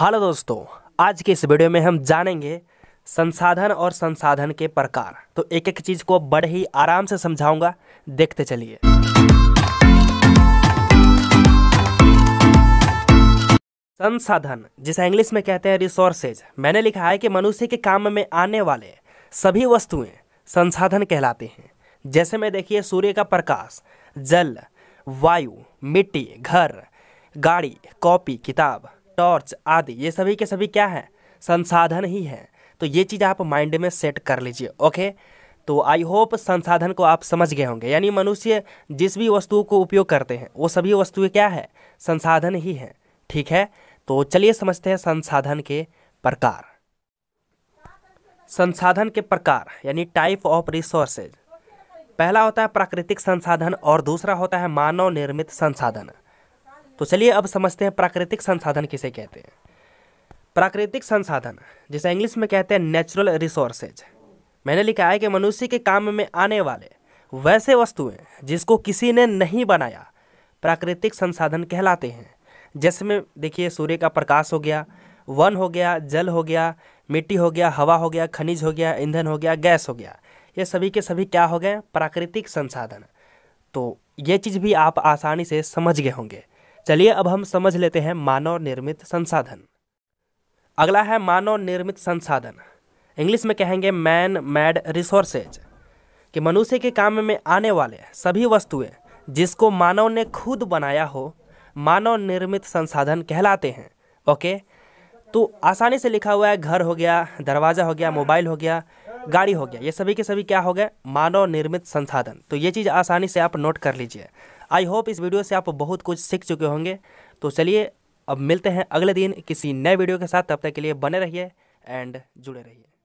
hello दोस्तों आज के इस वीडियो में हम जानेंगे संसाधन और संसाधन के प्रकार तो एक एक चीज़ को बड़े ही आराम से समझाऊंगा देखते चलिए संसाधन जिसे इंग्लिश में कहते हैं रिसोर्सेज मैंने लिखा है कि मनुष्य के काम में आने वाले सभी वस्तुएं संसाधन कहलाते हैं जैसे में देखिए सूर्य का प्रकाश जल वायु मिट्टी घर गाड़ी कॉपी किताब टॉर्च आदि ये सभी के सभी क्या है संसाधन ही है तो ये चीज़ आप माइंड में सेट कर लीजिए ओके तो आई होप संसाधन को आप समझ गए होंगे यानी मनुष्य जिस भी वस्तु को उपयोग करते हैं वो सभी वस्तुएं क्या है संसाधन ही है ठीक है तो चलिए समझते हैं संसाधन के प्रकार संसाधन के प्रकार यानी टाइप ऑफ रिसोर्सेज पहला होता है प्राकृतिक संसाधन और दूसरा होता है मानव निर्मित संसाधन तो चलिए अब समझते हैं प्राकृतिक संसाधन किसे कहते हैं प्राकृतिक संसाधन जिसे इंग्लिश में कहते हैं नेचुरल रिसोर्सेज मैंने लिखा है कि मनुष्य के काम में आने वाले वैसे वस्तुएं जिसको किसी ने नहीं बनाया प्राकृतिक संसाधन कहलाते हैं जैसे में देखिए सूर्य का प्रकाश हो गया वन हो गया जल हो गया मिट्टी हो गया हवा हो गया खनिज हो गया ईंधन हो गया गैस हो गया ये सभी के सभी क्या हो गए प्राकृतिक संसाधन तो ये चीज़ भी आप आसानी से समझ गए होंगे चलिए अब हम समझ लेते हैं मानव निर्मित संसाधन अगला है मानव निर्मित संसाधन इंग्लिश में कहेंगे मैन मैड रिसोर्सेज कि मनुष्य के काम में आने वाले सभी वस्तुएं जिसको मानव ने खुद बनाया हो मानव निर्मित संसाधन कहलाते हैं ओके तो आसानी से लिखा हुआ है घर हो गया दरवाज़ा हो गया मोबाइल हो गया गाड़ी हो गया ये सभी के सभी क्या हो गए मानव निर्मित संसाधन तो ये चीज़ आसानी से आप नोट कर लीजिए आई होप इस वीडियो से आप बहुत कुछ सीख चुके होंगे तो चलिए अब मिलते हैं अगले दिन किसी नए वीडियो के साथ तब तक के लिए बने रहिए एंड जुड़े रहिए